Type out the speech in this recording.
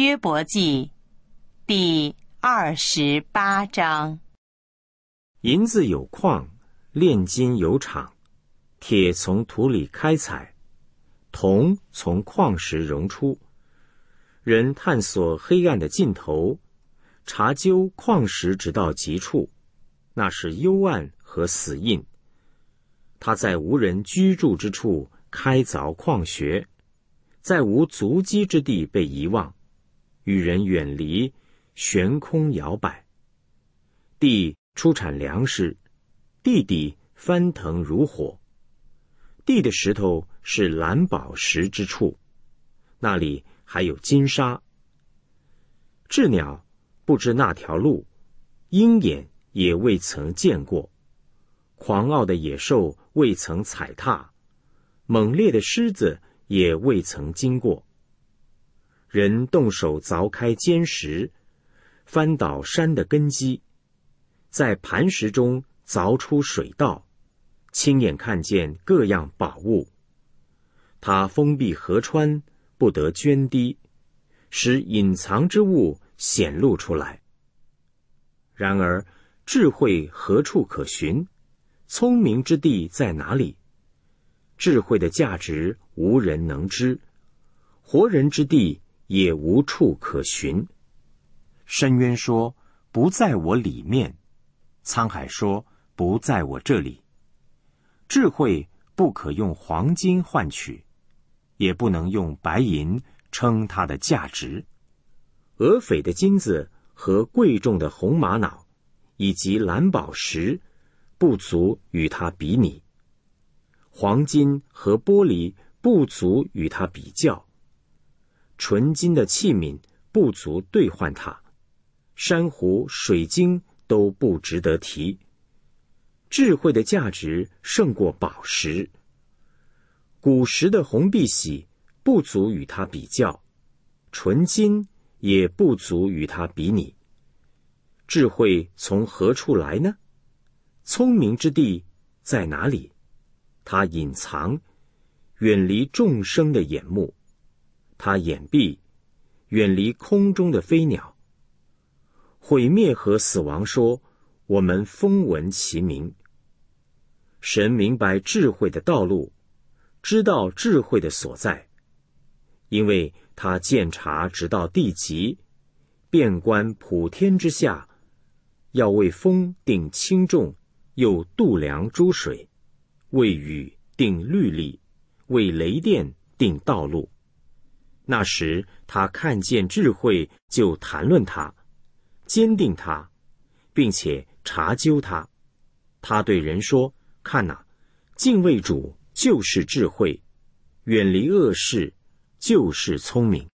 约伯记第二十八章。银子有矿，炼金有厂，铁从土里开采，铜从矿石溶出。人探索黑暗的尽头，查究矿石直到极处，那是幽暗和死印。他在无人居住之处开凿矿穴，在无足迹之地被遗忘。与人远离，悬空摇摆。地出产粮食，地底翻腾如火。地的石头是蓝宝石之处，那里还有金沙。鸷鸟不知那条路，鹰眼也未曾见过，狂傲的野兽未曾踩踏，猛烈的狮子也未曾经过。人动手凿开坚石，翻倒山的根基，在磐石中凿出水道，亲眼看见各样宝物。他封闭河川，不得涓滴，使隐藏之物显露出来。然而，智慧何处可寻？聪明之地在哪里？智慧的价值无人能知。活人之地。也无处可寻。深渊说：“不在我里面。”沧海说：“不在我这里。”智慧不可用黄金换取，也不能用白银称它的价值。俄斐的金子和贵重的红玛瑙，以及蓝宝石，不足与它比拟。黄金和玻璃，不足与它比较。纯金的器皿不足兑换它，珊瑚、水晶都不值得提。智慧的价值胜过宝石，古时的红碧玺不足与它比较，纯金也不足与它比拟。智慧从何处来呢？聪明之地在哪里？它隐藏，远离众生的眼目。他掩蔽，远离空中的飞鸟。毁灭和死亡说：“我们风闻其名。”神明白智慧的道路，知道智慧的所在，因为他鉴察直到地极，遍观普天之下，要为风定轻重，又度量诸水，为雨定律例，为雷电定道路。那时，他看见智慧，就谈论他，坚定他，并且查究他。他对人说：“看哪，敬畏主就是智慧，远离恶事就是聪明。”